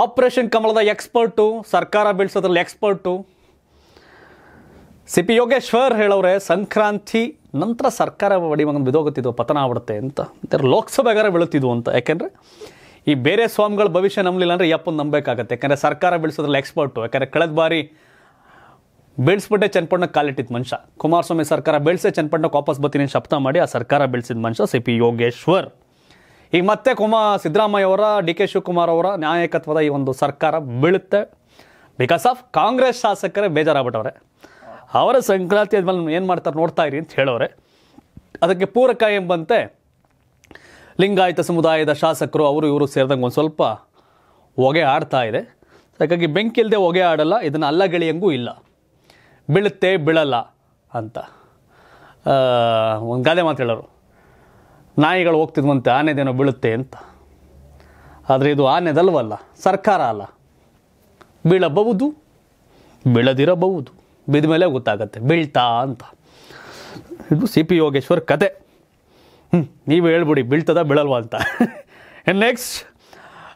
operation ಕಮಲದ expert ಸರ್ಕಾರ ಬೀಳ್ಸೋದ್ರಲ್ಲಿ ಎಕ್ಸ್ಪರ್ಟು ಸಿ ಪಿ ಯೋಗೇಶ್ವರ್ ಹೇಳೋರೆ ಸಂಕ್ರಾಂತಿ ನಂತರ ಸರ್ಕಾರ ಮಗನ ಬಿದೋಗುತ್ತಿದ್ವು ಪತನ ಆಗ್ಬಿಡುತ್ತೆ ಅಂತ ಲೋಕಸಭೆಗಾರ ಬೀಳುತ್ತಿದ್ವು ಅಂತ ಯಾಕೆಂದರೆ ಈ ಬೇರೆ ಸ್ವಾಮಿಗಳ ಭವಿಷ್ಯ ನಂಬಲಿಲ್ಲ ಅಂದರೆ ಯಪ್ಪನ್ನು ನಂಬಬೇಕಾಗತ್ತೆ ಯಾಕೆಂದರೆ ಸರ್ಕಾರ ಬೆಳೆಸೋದ್ರಲ್ಲಿ ಎಕ್ಸ್ಪರ್ಟು ಯಾಕಂದರೆ ಕಳೆದ ಬಾರಿ ಬೆಳೆಸ್ಬಿಟ್ಟೆ ಚನ್ನಪಟ್ಟಣ ಕಾಲಿಟ್ಟಿದ್ದ ಮನುಷ್ಯ ಕುಮಾರಸ್ವಾಮಿ ಸರ್ಕಾರ ಬೆಳೆಸೇ ಚನ್ನಪಟ್ಟಣಕ್ಕೆ ವಾಪಸ್ ಬರ್ತೀನಿ ಶಬ್ದ ಮಾಡಿ ಆ ಸರ್ಕಾರ ಬೆಳೆಸಿದ ಮನುಷ್ಯ ಸಿ ಪಿ ಯೋಗೇಶ್ವರ್ ಈಗ ಮತ್ತೆ ಕುಮಾ ಸಿದ್ದರಾಮಯ್ಯ ಅವರ ಡಿ ಕೆ ಶಿವಕುಮಾರ್ ಅವರ ನಾಯಕತ್ವದ ಈ ಒಂದು ಸರ್ಕಾರ ಬೀಳುತ್ತೆ ಬಿಕಾಸ್ ಆಫ್ ಕಾಂಗ್ರೆಸ್ ಶಾಸಕರೇ ಬೇಜಾರಾಗ್ಬಿಟ್ಟವ್ರೆ ಅವರ ಸಂಕ್ರಾಂತಿ ಆದ್ಮೇಲೆ ಏನು ಮಾಡ್ತಾರೆ ನೋಡ್ತಾ ಇರಿ ಅಂತ ಹೇಳೋರೆ ಅದಕ್ಕೆ ಪೂರಕ ಎಂಬಂತೆ ಲಿಂಗಾಯತ ಸಮುದಾಯದ ಶಾಸಕರು ಅವರು ಇವರು ಸೇರಿದಂಗೆ ಒಂದು ಸ್ವಲ್ಪ ಹೊಗೆ ಆಡ್ತಾ ಇದೆ ಹಾಗಾಗಿ ಬೆಂಕಿ ಇಲ್ಲದೆ ಹೊಗೆ ಆಡಲ್ಲ ಇದನ್ನು ಅಲ್ಲ ಗೆಳೆಯಂಗೂ ಇಲ್ಲ ಬೀಳುತ್ತೆ ಬೀಳಲ್ಲ ಅಂತ ಒಂದು ಗಾದೆ ಮಾತು ಹೇಳೋರು ನಾಯಿಗಳು ಹೋಗ್ತಿದ್ವಂತೆ ಆನೆದೇನೋ ಬೀಳುತ್ತೆ ಅಂತ ಆದರೆ ಇದು ಆನೆದಲ್ವಲ್ಲ ಸರ್ಕಾರ ಅಲ್ಲ ಬೀಳಬಹುದು ಬೀಳದಿರಬಹುದು ಬಿದ್ದ ಮೇಲೆ ಗೊತ್ತಾಗತ್ತೆ ಬೀಳ್ತಾ ಅಂತ ಇದು ಸಿ ಪಿ ಯೋಗೇಶ್ವರ್ ಕತೆ ಹ್ಞೂ ನೀವು ಹೇಳ್ಬಿಡಿ ಬೀಳ್ತದ ಬೀಳಲ್ವಾ ಅಂತ ನೆಕ್ಸ್ಟ್